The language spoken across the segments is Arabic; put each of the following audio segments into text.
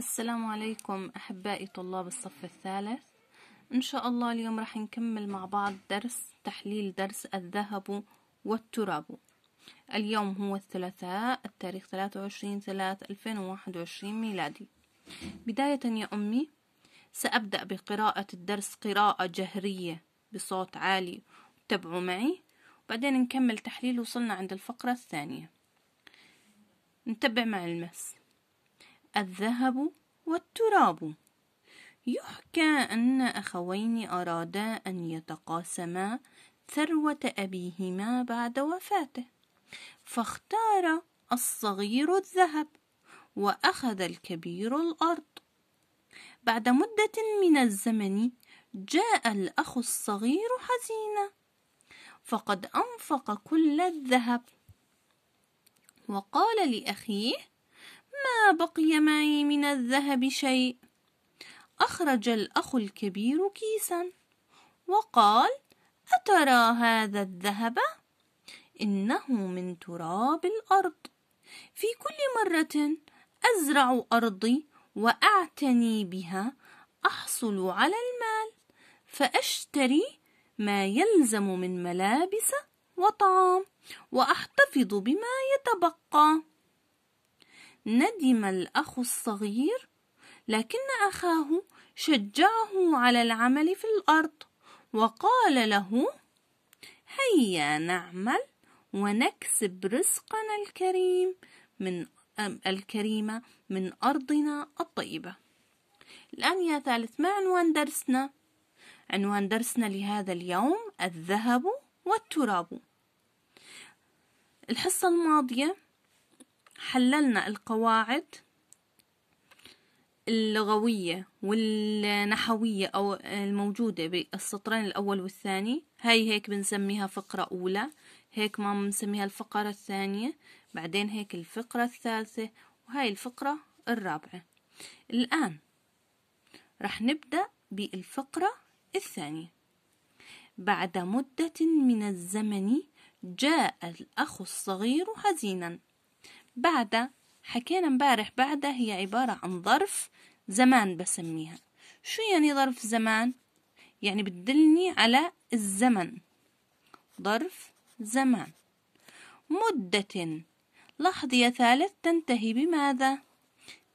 السلام عليكم أحبائي طلاب الصف الثالث إن شاء الله اليوم راح نكمل مع بعض درس تحليل درس الذهب والتراب اليوم هو الثلاثاء التاريخ 23 3 2021 ميلادي بداية يا أمي سأبدأ بقراءة الدرس قراءة جهرية بصوت عالي تابعوا معي بعدين نكمل تحليل وصلنا عند الفقرة الثانية نتبع مع المس الذهب والتراب يحكى أن أخوين أرادا أن يتقاسما ثروة أبيهما بعد وفاته فاختار الصغير الذهب وأخذ الكبير الأرض بعد مدة من الزمن جاء الأخ الصغير حزينا فقد أنفق كل الذهب وقال لأخيه ما بقي معي من الذهب شيء أخرج الأخ الكبير كيسا وقال أترى هذا الذهب؟ إنه من تراب الأرض في كل مرة أزرع أرضي وأعتني بها أحصل على المال فأشتري ما يلزم من ملابس وطعام وأحتفظ بما يتبقى ندم الأخ الصغير لكن أخاه شجعه على العمل في الأرض وقال له هيا نعمل ونكسب رزقنا الكريم من الكريمة من أرضنا الطيبة الآن يا ثالث ما عنوان درسنا؟ عنوان درسنا لهذا اليوم الذهب والتراب الحصة الماضية حللنا القواعد اللغوية والنحوية أو الموجودة بالسطرين الأول والثاني هاي هيك بنسميها فقرة أولى هيك ما بنسميها الفقرة الثانية بعدين هيك الفقرة الثالثة وهاي الفقرة الرابعة الآن رح نبدأ بالفقرة الثانية بعد مدة من الزمن جاء الأخ الصغير حزينا بعد حكينا امبارح بعد هي عبارة عن ظرف زمان بسميها شو يعني ظرف زمان؟ يعني بتدلني على الزمن ظرف زمان مدة لحظة يا ثالث تنتهي بماذا؟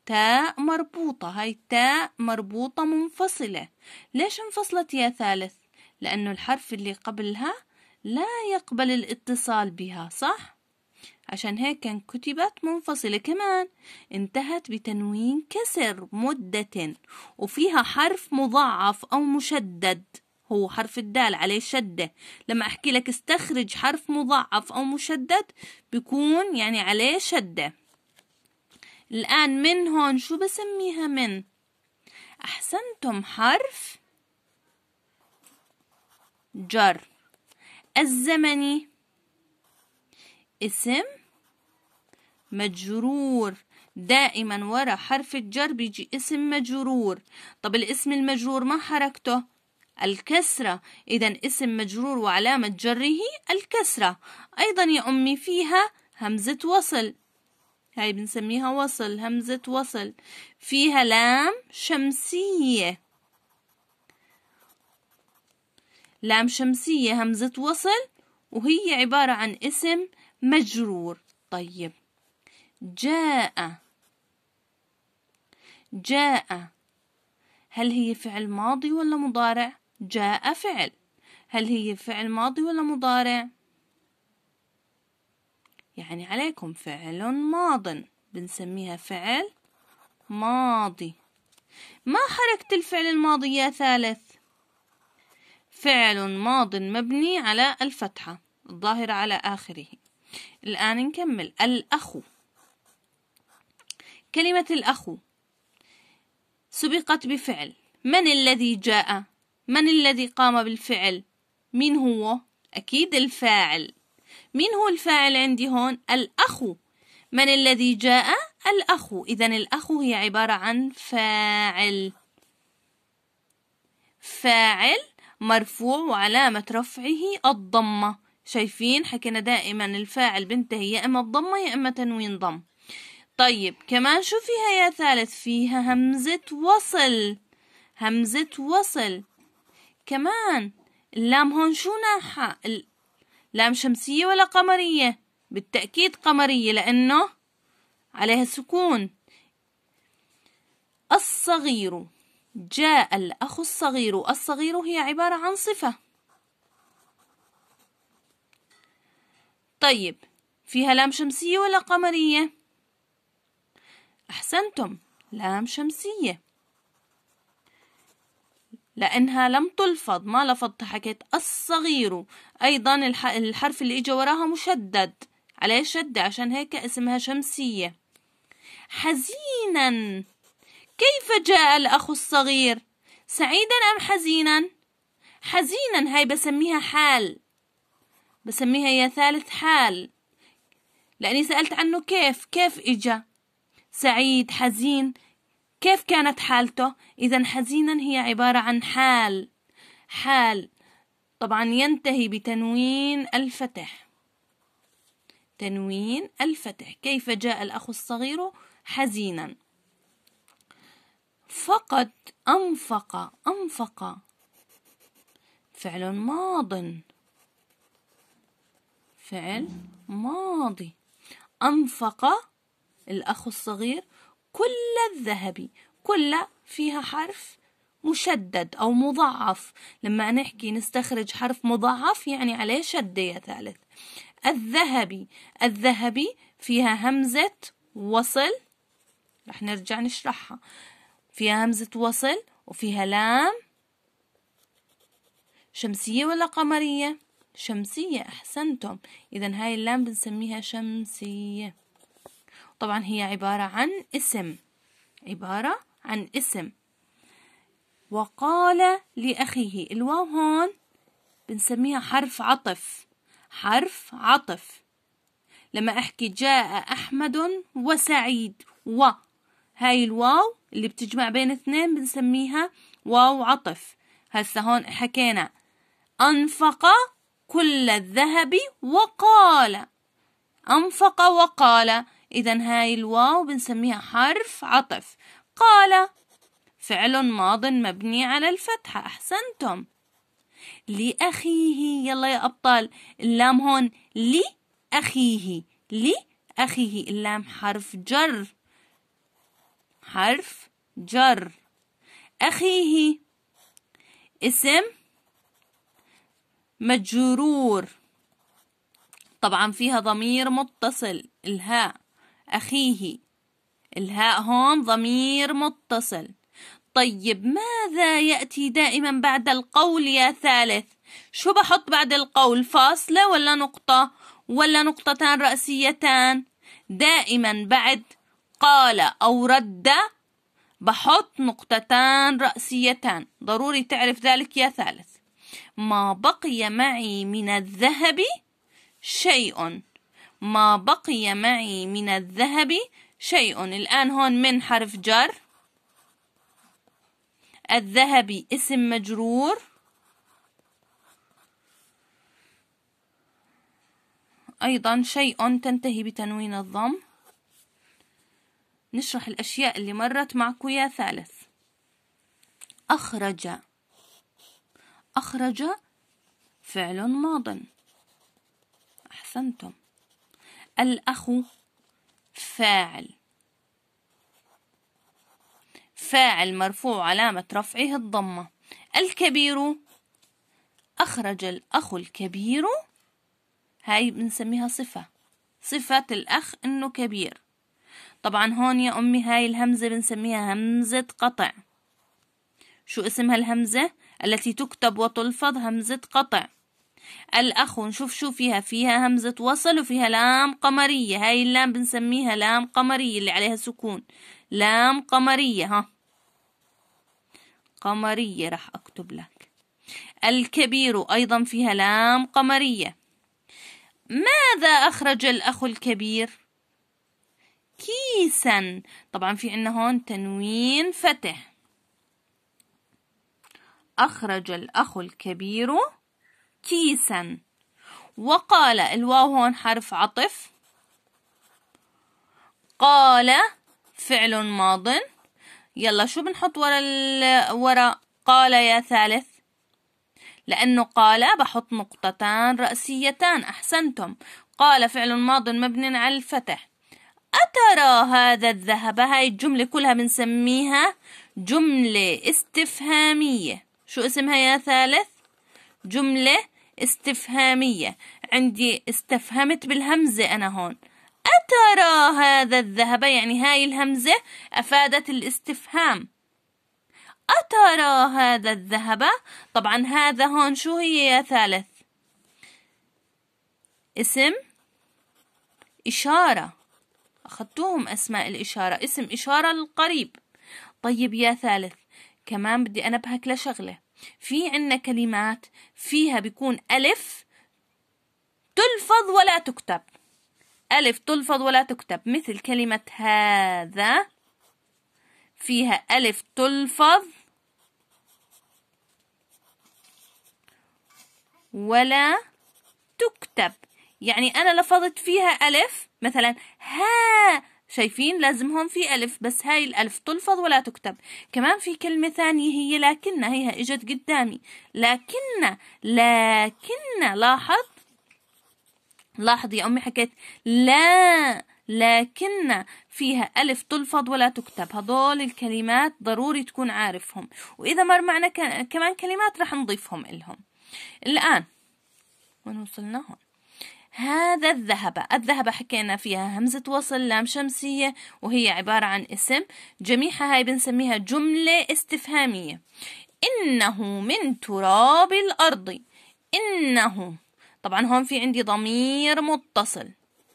تاء مربوطة هاي تاء مربوطة منفصلة ليش انفصلت يا ثالث؟ لأنه الحرف اللي قبلها لا يقبل الاتصال بها صح؟ عشان هيك كان كتبت منفصلة كمان انتهت بتنوين كسر مدة وفيها حرف مضاعف أو مشدد هو حرف الدال عليه شدة لما أحكي لك استخرج حرف مضاعف أو مشدد بيكون يعني عليه شدة الآن من هون شو بسميها من أحسنتم حرف جر الزمني اسم مجرور دائما ورا حرف الجر بيجي اسم مجرور طب الاسم المجرور ما حركته الكسرة إذا اسم مجرور وعلامة جره الكسرة أيضا يا أمي فيها همزة وصل هاي بنسميها وصل همزة وصل فيها لام شمسية لام شمسية همزة وصل وهي عبارة عن اسم مجرور طيب جاء جاء هل هي فعل ماضي ولا مضارع جاء فعل هل هي فعل ماضي ولا مضارع يعني عليكم فعل ماض بنسميها فعل ماضي ما حركة الفعل الماضي يا ثالث فعل ماض مبني على الفتحة الظاهرة على آخره الآن نكمل الأخ كلمة الأخ سبقت بفعل من الذي جاء من الذي قام بالفعل مين هو أكيد الفاعل مين هو الفاعل عندي هون الأخ من الذي جاء الأخ إذا الأخ هي عبارة عن فاعل فاعل مرفوع وعلامة رفعه الضمة شايفين حكينا دائما الفاعل بينتهي يا إما بضمة يا إما تنوين ضم طيب كمان شو فيها يا ثالث فيها همزة وصل همزة وصل كمان اللام هون شو ناحة اللام شمسية ولا قمرية بالتأكيد قمرية لأنه عليها سكون الصغير جاء الأخ الصغير الصغير هي عبارة عن صفة طيب فيها لام شمسية ولا قمرية؟ أحسنتم لام شمسية لأنها لم تلفظ ما لفظت حكيت الصغير أيضا الحرف اللي إجا وراها مشدد عليه شدة عشان هيك اسمها شمسية حزينا كيف جاء الأخ الصغير؟ سعيدا أم حزينا؟ حزينا هاي بسميها حال بسميها يا ثالث حال لأني سألت عنه كيف كيف إجا سعيد حزين كيف كانت حالته إذا حزينا هي عبارة عن حال حال طبعا ينتهي بتنوين الفتح تنوين الفتح كيف جاء الأخ الصغير حزينا فقد أنفق أنفق فعل ماضٍ فعل ماضي أنفق الأخ الصغير كل الذهب كل فيها حرف مشدد أو مضعف لما نحكي نستخرج حرف مضعف يعني عليه شدة يا ثالث الذهبي الذهبي فيها همزة وصل رح نرجع نشرحها فيها همزة وصل وفيها لام شمسية ولا قمرية شمسية أحسنتم إذا هاي اللام بنسميها شمسية طبعا هي عبارة عن اسم عبارة عن اسم وقال لأخيه الواو هون بنسميها حرف عطف حرف عطف لما أحكي جاء أحمد وسعيد و هاي الواو اللي بتجمع بين اثنين بنسميها واو عطف هسه هون حكينا أنفق كل الذهب وقال أنفق وقال إذا هاي الواو بنسميها حرف عطف قال فعل ماض مبني على الفتحة أحسنتم لأخيه يلا يا أبطال اللام هون لأخيه لأخيه اللام حرف جر حرف جر أخيه اسم مجرور طبعا فيها ضمير متصل الهاء أخيه الهاء هون ضمير متصل طيب ماذا يأتي دائما بعد القول يا ثالث شو بحط بعد القول فاصلة ولا نقطة ولا نقطتان رأسيتان دائما بعد قال أو رد بحط نقطتان رأسيتان ضروري تعرف ذلك يا ثالث ما بقي معي من الذهب شيء ما بقي معي من الذهب شيء الآن هون من حرف جر الذهب اسم مجرور أيضا شيء تنتهي بتنوين الضم نشرح الأشياء اللي مرت معكو يا ثالث أخرج أخرج فعل ماض أحسنتم الأخ فاعل فاعل مرفوع علامة رفعه الضمة الكبير أخرج الأخ الكبير هاي بنسميها صفة صفة الأخ إنه كبير طبعا هون يا أمي هاي الهمزة بنسميها همزة قطع شو اسمها الهمزة؟ التي تكتب وتلفظ همزة قطع الأخ نشوف شو فيها فيها همزة وصل وفيها لام قمرية هاي اللام بنسميها لام قمرية اللي عليها سكون لام قمرية ها قمرية راح أكتب لك الكبير أيضا فيها لام قمرية ماذا أخرج الأخ الكبير؟ كيسا طبعا في عنا هون تنوين فتح أخرج الأخ الكبير كيسا وقال الواو هون حرف عطف قال فعل ماض يلا شو بنحط ورا ورا قال يا ثالث لأنه قال بحط نقطتان رأسيتان أحسنتم قال فعل ماض مبني على الفتح أترى هذا الذهب هاي الجملة كلها بنسميها جملة استفهامية شو اسمها يا ثالث جملة استفهامية عندي استفهمت بالهمزة أنا هون أترى هذا الذهب يعني هاي الهمزة أفادت الاستفهام أترى هذا الذهب طبعا هذا هون شو هي يا ثالث اسم إشارة أخذتوهم أسماء الإشارة اسم إشارة للقريب طيب يا ثالث كمان بدي أنبهك لشغلة في عنا كلمات فيها بيكون ألف تلفظ ولا تكتب ألف تلفظ ولا تكتب مثل كلمة هذا فيها ألف تلفظ ولا تكتب يعني أنا لفظت فيها ألف مثلا ها شايفين لازم هون في ألف بس هاي الألف تلفظ ولا تكتب كمان في كلمة ثانية هي لكن هي إجت قدامي لكن لكن لاحظ لاحظ يا أمي حكيت لا لكن فيها ألف تلفظ ولا تكتب هذول الكلمات ضروري تكون عارفهم وإذا مر معنا كمان كلمات رح نضيفهم إلهم الآن وين وصلنا هون هذا الذهب الذهب حكينا فيها همزة وصل لام شمسية وهي عبارة عن اسم جميعها هاي بنسميها جملة استفهامية إنه من تراب الأرض إنه طبعا هون في عندي ضمير متصل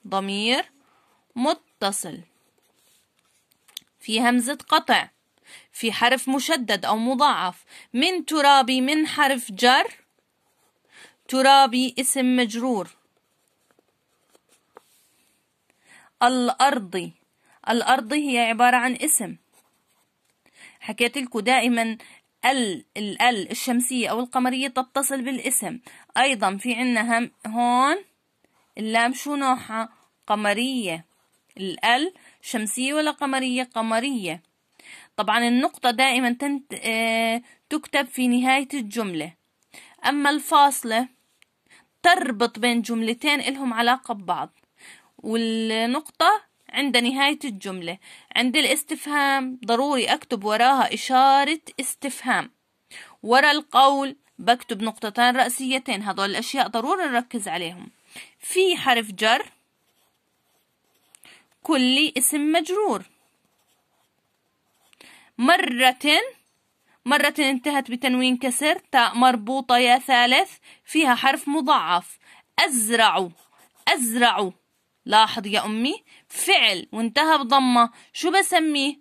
ضمير متصل في همزة قطع في حرف مشدد أو مضاعف من ترابي من حرف جر ترابي اسم مجرور الأرضي الأرضي هي عبارة عن اسم حكيت لكم دائما ال ال الشمسية أو القمرية تتصل بالاسم أيضا في عنا هم هون اللام شو نوعها قمرية الال شمسية ولا قمرية قمرية طبعا النقطة دائما تنت... آه... تكتب في نهاية الجملة أما الفاصلة تربط بين جملتين إلهم علاقة ببعض والنقطة عند نهاية الجملة عند الاستفهام ضروري أكتب وراها إشارة استفهام ورا القول بكتب نقطتان رأسيتين هذول الأشياء ضروري نركز عليهم في حرف جر كل اسم مجرور مرة مرة انتهت بتنوين كسر تاء مربوطة يا ثالث فيها حرف مضاعف أزرع أزرع لاحظ يا أمي فعل وانتهى بضمة شو بسميه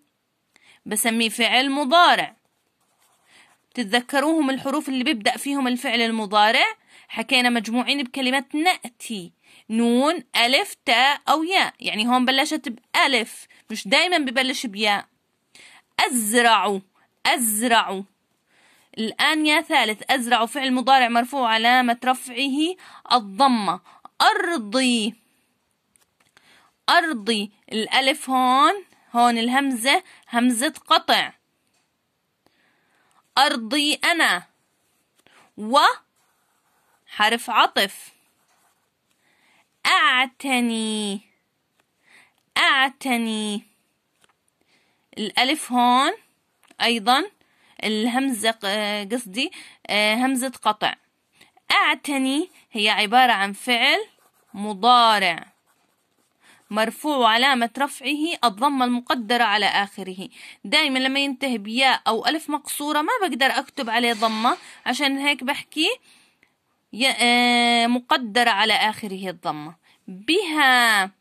بسميه فعل مضارع تتذكروهم الحروف اللي بيبدأ فيهم الفعل المضارع حكينا مجموعين بكلمة نأتي نون ألف تاء أو ياء يعني هون بلشت بألف مش دايما ببلش بياء أزرع أزرع الآن يا ثالث أزرع فعل مضارع مرفوع علامة رفعه الضمة أرضي أرضي الألف هون هون الهمزة همزة قطع أرضي أنا و حرف عطف أعتني أعتني الألف هون أيضا الهمزة قصدي آه، همزة قطع أعتني هي عبارة عن فعل مضارع مرفوع علامة رفعه الضمة المقدرة على آخره دايما لما ينتهي بياء أو ألف مقصورة ما بقدر أكتب عليه ضمة عشان هيك بحكي آه، مقدرة على آخره الضمة بها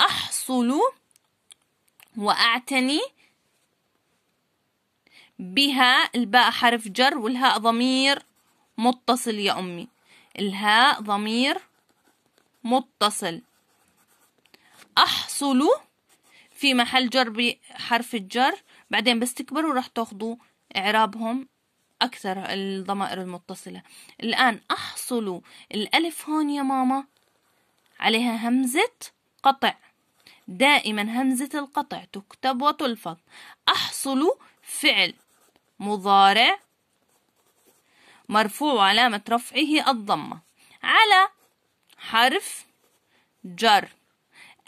أحصل وأعتني بها الباء حرف جر والهاء ضمير متصل يا أمي الهاء ضمير متصل أحصل في محل جر بحرف الجر بعدين بس تكبروا راح تاخذوا إعرابهم أكثر الضمائر المتصلة الآن أحصل الألف هون يا ماما عليها همزة قطع دائما همزة القطع تكتب وتلفظ أحصل فعل مضارع مرفوع علامة رفعه الضمة على حرف جر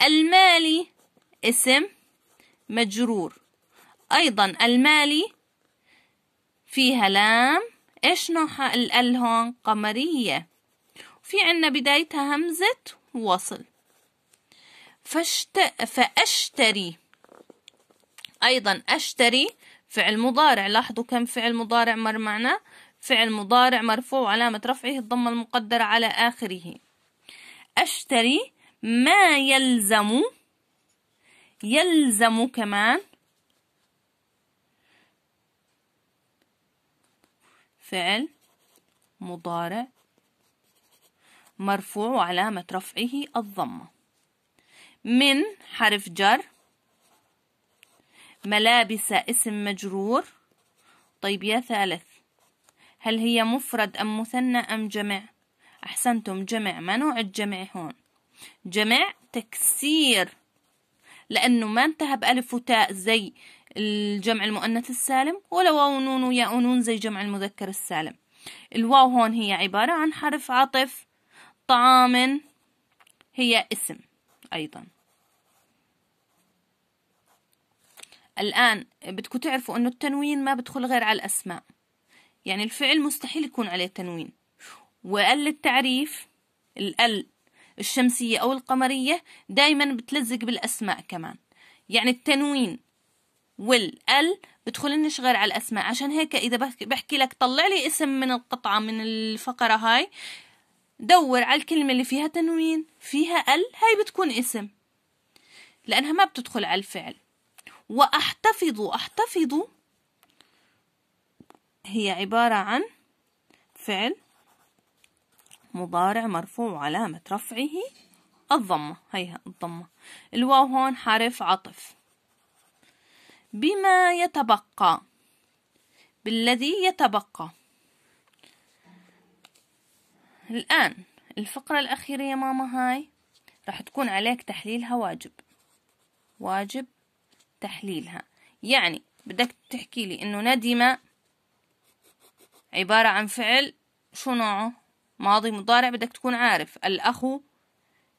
المالي اسم مجرور أيضا المالي فيها لام إيش نوعها ال هون قمرية في عنا بدايتها همزة وصل فاشت... فأشتري أيضا أشتري فعل مضارع لاحظوا كم فعل مضارع مر معنا فعل مضارع مرفوع علامة رفعه الضمة المقدرة على آخره أشتري ما يلزم يلزم كمان فعل مضارع مرفوع وعلامة رفعه الضمة من حرف جر ملابس اسم مجرور طيب يا ثالث هل هي مفرد أم مثنى أم جمع أحسنتم جمع ما نوع الجمع هون جمع تكسير لأنه ما انتهى بألف وتاء زي الجمع المؤنث السالم ولا واو نون وياء نون زي جمع المذكر السالم الواو هون هي عبارة عن حرف عطف طعام هي اسم أيضا الآن بدكم تعرفوا أنه التنوين ما بدخل غير على الأسماء يعني الفعل مستحيل يكون عليه تنوين وقال التعريف الال الشمسية أو القمرية دايما بتلزق بالأسماء كمان يعني التنوين والال بدخلنش غير على الاسماء عشان هيك اذا بحكي لك طلع لي اسم من القطعه من الفقره هاي دور على الكلمه اللي فيها تنوين فيها ال هاي بتكون اسم لانها ما بتدخل على الفعل واحتفظوا احتفظوا هي عباره عن فعل مضارع مرفوع علامة رفعه الضمة هيها الضمة الواو هون حرف عطف بما يتبقى بالذي يتبقى الآن الفقرة الأخيرة يا ماما هاي راح تكون عليك تحليلها واجب واجب تحليلها يعني بدك تحكي لي إنه ندم عبارة عن فعل شو نوعه ماضي مضارع بدك تكون عارف الأخ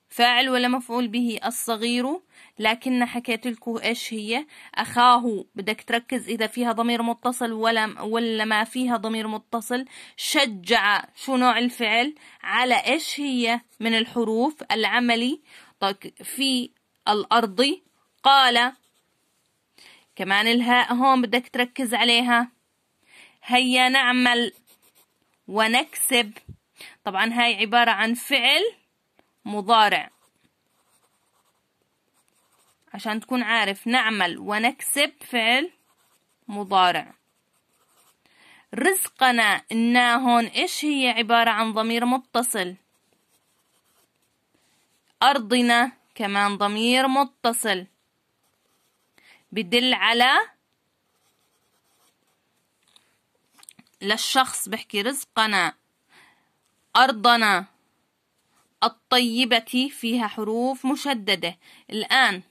فاعل ولا مفعول به الصغير لكن حكيت لكم ايش هي اخاه بدك تركز اذا فيها ضمير متصل ولا ولا ما فيها ضمير متصل شجع شو نوع الفعل على ايش هي من الحروف العملي طيب في الارض قال كمان الهاء هون بدك تركز عليها هيا نعمل ونكسب طبعا هاي عبارة عن فعل مضارع عشان تكون عارف نعمل ونكسب فعل مضارع رزقنا إنا هون إيش هي عبارة عن ضمير متصل أرضنا كمان ضمير متصل بدل على للشخص بحكي رزقنا أرضنا الطيبة فيها حروف مشددة الآن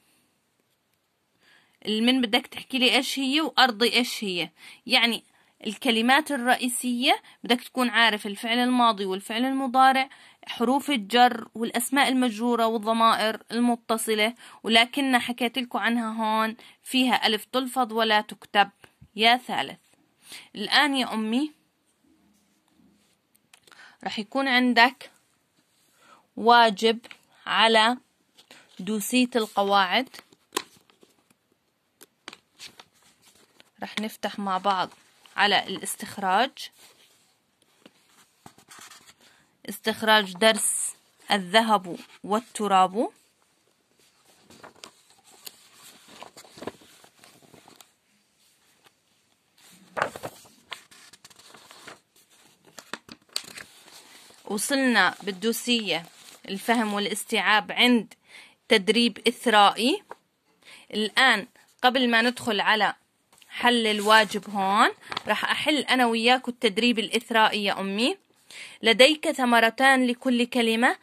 المن بدك تحكي لي إيش هي وأرضي إيش هي يعني الكلمات الرئيسية بدك تكون عارف الفعل الماضي والفعل المضارع حروف الجر والأسماء المجرورة والضمائر المتصلة ولكن حكيت لكم عنها هون فيها ألف تلفظ ولا تكتب يا ثالث الآن يا أمي راح يكون عندك واجب على دوسية القواعد راح نفتح مع بعض على الاستخراج استخراج درس الذهب والتراب وصلنا بالدوسية الفهم والاستيعاب عند تدريب إثرائي الآن قبل ما ندخل على حل الواجب هون راح أحل أنا وياك التدريب الإثرائي يا أمي لديك ثمرتان لكل كلمة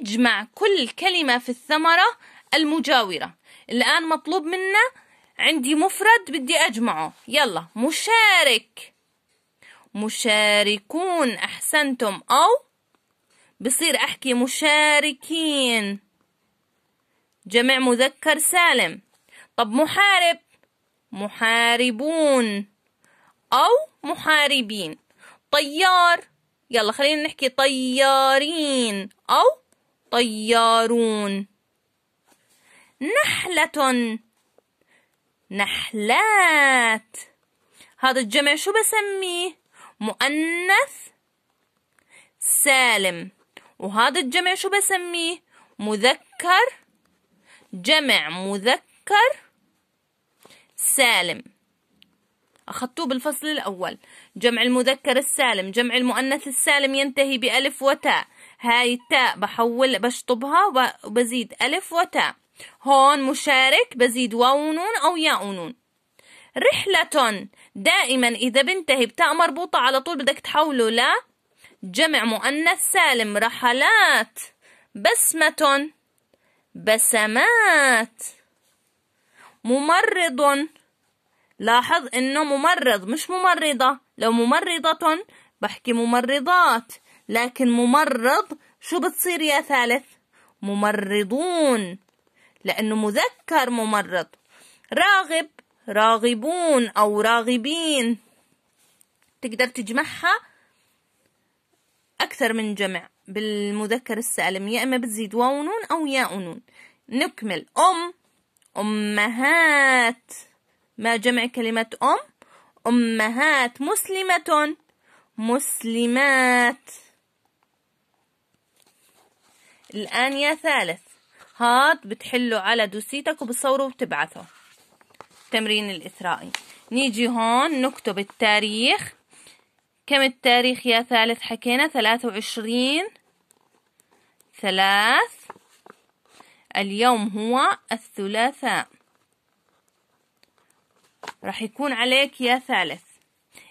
اجمع كل كلمة في الثمرة المجاورة الآن مطلوب منا عندي مفرد بدي أجمعه يلا مشارك مشاركون أحسنتم أو بصير أحكي مشاركين جمع مذكر سالم طب محارب محاربون أو محاربين طيار يلا خلينا نحكي طيارين أو طيارون نحلة نحلات هذا الجمع شو بسميه مؤنث سالم وهذا الجمع شو بسميه مذكر جمع مذكر سالم أخذتوه بالفصل الأول جمع المذكر السالم جمع المؤنث السالم ينتهي بألف وتاء هاي التاء بحول بشطبها وبزيد ألف وتاء هون مشارك بزيد واو ونون أو ياء ونون رحلة دائما إذا بنتهي بتاء مربوطة على طول بدك تحوله لا جمع مؤنث سالم رحلات بسمة بسمات ممرض لاحظ انه ممرض مش ممرضة لو ممرضة بحكي ممرضات لكن ممرض شو بتصير يا ثالث ممرضون لأنه مذكر ممرض راغب راغبون أو راغبين تقدر تجمعها أكثر من جمع بالمذكر السالم يا إما بتزيد واو نون أو ياء نون نكمل أم أمهات ما جمع كلمة أم أمهات مسلمة مسلمات الآن يا ثالث هاد بتحله على دوسيتك وبتصوره وبتبعثه تمرين الإثرائي نيجي هون نكتب التاريخ كم التاريخ يا ثالث حكينا ثلاثة وعشرين ثلاث اليوم هو الثلاثاء راح يكون عليك يا ثالث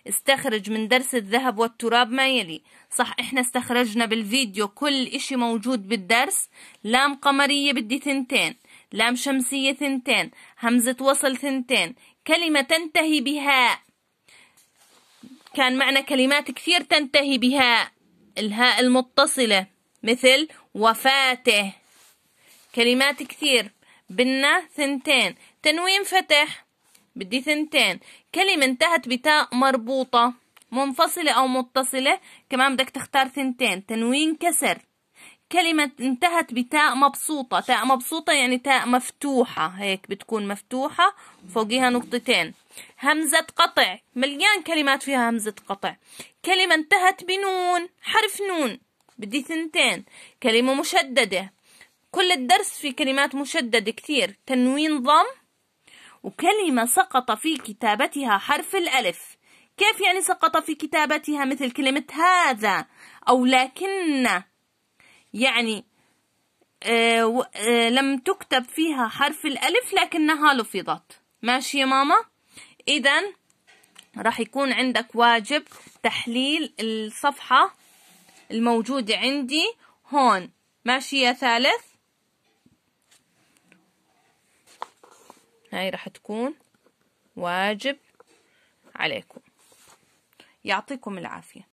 استخرج من درس الذهب والتراب ما يلي صح احنا استخرجنا بالفيديو كل اشي موجود بالدرس لام قمرية بدي ثنتين لام شمسية ثنتين همزة وصل ثنتين كلمة تنتهي بهاء كان معنا كلمات كثير تنتهي بها الهاء المتصلة مثل وفاته كلمات كثير بدنا ثنتين تنوين فتح بدي ثنتين كلمة انتهت بتاء مربوطة منفصلة أو متصلة كمان بدك تختار ثنتين تنوين كسر كلمة انتهت بتاء مبسوطة تاء مبسوطة يعني تاء مفتوحة هيك بتكون مفتوحة فوقيها نقطتين همزة قطع مليان كلمات فيها همزة قطع كلمة انتهت بنون حرف نون بدي ثنتين كلمة مشددة كل الدرس في كلمات مشددة كثير تنوين ضم وكلمة سقط في كتابتها حرف الألف كيف يعني سقط في كتابتها مثل كلمة هذا أو لكن يعني آه آه لم تكتب فيها حرف الألف لكنها لفظت ماشي يا ماما إذا راح يكون عندك واجب تحليل الصفحة الموجودة عندي هون ماشي يا ثالث هاي راح تكون واجب عليكم يعطيكم العافية